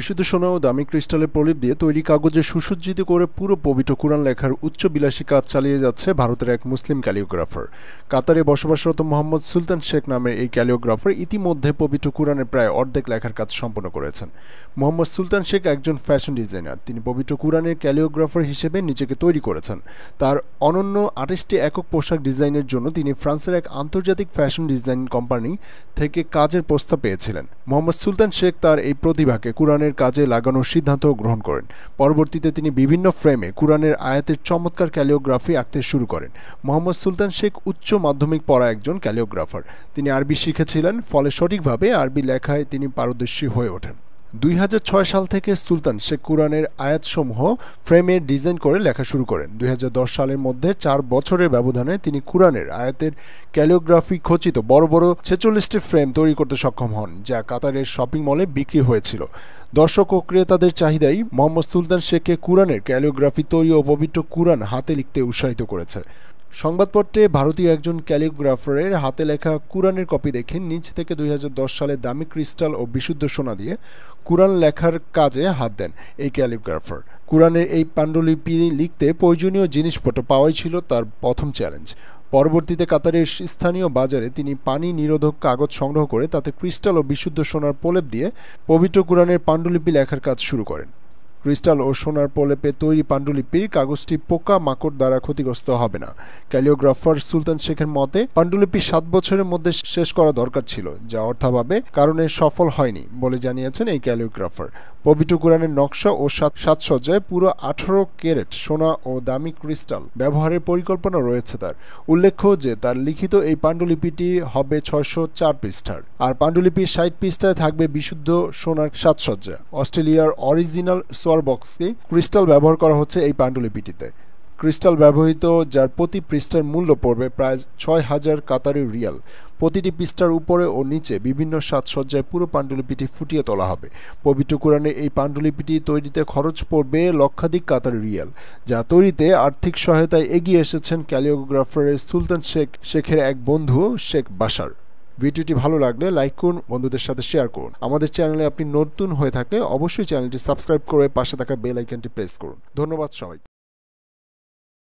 বিশুদ্ধ সোনা ও দামি ক্রিস্টালের প্রলিপ দিয়ে তৈরি কাগজে সুসজ্জিত করে পুরো পবিত্র কোরআন লেখার উচ্চ বিলাসী কাজ চালিয়ে যাচ্ছে ভারতের এক মুসলিম ক্যালিওগ্রাফার কাতারে বসবাসরত মোহাম্মদ সুলতান শেখ নামের এই ক্যালিওগ্রাফার ইতিমধ্যে পবিত্র কোরআনের প্রায় অর্ধেক লেখার কাজ সম্পন্ন করেছেন মোহাম্মদ সুলতান শেখ একজন ফ্যাশন ডিজাইনার তিনি পবিত্র কোরআনের ক্যালিওগ্রাফার হিসেবে নিজেকে তৈরি করেছেন তার অনন্য আঠাশটি একক পোশাক ডিজাইনের জন্য তিনি ফ্রান্সের এক আন্তর্জাতিক ফ্যাশন ডিজাইন কোম্পানি থেকে কাজের প্রস্তাব পেয়েছিলেন মোহাম্মদ সুলতান শেখ তার এই প্রতিভাকে কোরআনের কাজে লাগানোর সিদ্ধান্ত গ্রহণ করেন পরবর্তীতে তিনি বিভিন্ন ফ্রেমে কোরআনের আয়াতের চমৎকার ক্যালিওগ্রাফি আঁকতে শুরু করেন মোহাম্মদ সুলতান শেখ উচ্চ মাধ্যমিক পড়া একজন ক্যালিওগ্রাফার তিনি আরবি শিখেছিলেন ফলে সঠিকভাবে আরবি লেখায় তিনি পারদর্শী হয়ে ওঠেন দুই সাল থেকে সুলতান শেখ কুরআনের আয়াতসমূহ ফ্রেমে ডিজাইন করে লেখা শুরু করেন দুই সালের মধ্যে চার বছরের ব্যবধানে তিনি কুরআনের আয়াতের ক্যালিওগ্রাফি খচিত বড় বড় ছেচল্লিশটি ফ্রেম তৈরি করতে সক্ষম হন যা কাতারের শপিং মলে বিক্রি হয়েছিল দর্শক ও ক্রেতাদের চাহিদাই মোহাম্মদ সুলতান শেখকে কুরআনের ক্যালিওগ্রাফি তৈরি ও পবিত্র কুরআন হাতে লিখতে উৎসাহিত করেছে সংবাদপত্রে ভারতীয় একজন ক্যালিগ্রাফারের হাতে লেখা কুরআনের কপি দেখে নিচ থেকে দুই সালে দামি ক্রিস্টাল ও বিশুদ্ধ সোনা দিয়ে কুরআন লেখার কাজে হাত দেন এই ক্যালিগ্রাফার কুরআনের এই পাণ্ডুলিপি লিখতে প্রয়োজনীয় জিনিসপত্র পাওয়াই ছিল তার প্রথম চ্যালেঞ্জ পরবর্তীতে কাতারের স্থানীয় বাজারে তিনি পানি নিরোধক কাগজ সংগ্রহ করে তাতে ক্রিস্টাল ও বিশুদ্ধ সোনার প্রলেপ দিয়ে পবিত্র কুরআনের পাণ্ডুলিপি লেখার কাজ শুরু করেন ক্রিস্টাল ও সোনার পলেপে তৈরি পাণ্ডুলিপির কাগজটি পোকা মাকড় দ্বারা ক্ষতিগ্রস্ত হবে না ক্যালিওগ্রাফার সুলতান শেখের মতে পাণ্ডুলিপি সাত বছরের মধ্যে শেষ করা দরকার ছিল যা অর্থাভাবে কারণে সফল হয়নি বলে জানিয়েছেন এই ক্যালিওগ্রাফার পবিত্র কোরআনের নকশা ও সাজসজ্জায় পুরো আঠারো ক্যারেট সোনা ও দামি ক্রিস্টাল ব্যবহারের পরিকল্পনা রয়েছে তার উল্লেখ্য যে তার লিখিত এই পাণ্ডুলিপিটি হবে ছয়শো চার পৃষ্ঠার আর পাণ্ডুলিপির ষাট পৃষ্ঠায় থাকবে বিশুদ্ধ সোনার সাজসজ্জা অস্ট্রেলিয়ার অরিজিনাল টল বক্সকে ক্রিস্টাল ব্যবহার করা হচ্ছে এই পাণ্ডুলিপিটিতে ক্রিস্টাল ব্যবহৃত যার প্রতি পৃষ্ঠার মূল্য পড়বে প্রায় ছয় হাজার কাতারি রিয়াল প্রতিটি পৃষ্ঠার উপরে ও নিচে বিভিন্ন সাজসজ্জায় পুরো পাণ্ডুলিপিটি ফুটিয়ে তোলা হবে পবিত্র কোরআনে এই পাণ্ডুলিপিটি তৈরিতে খরচ পড়বে লক্ষাধিক কাতারি রিয়াল যা তৈরিতে আর্থিক সহায়তায় এগিয়ে এসেছেন ক্যালিওগ্রাফারের সুলতান শেখ শেখের এক বন্ধু শেখ বাসার ভিডিওটি ভালো লাগলে লাইক করুন বন্ধুদের সাথে শেয়ার করুন আমাদের চ্যানেলে আপনি নতুন হয়ে থাকলে অবশ্যই চ্যানেলটি সাবস্ক্রাইব করে পাশে থাকা বেল আইকনটি প্রেস করুন ধন্যবাদ সবাই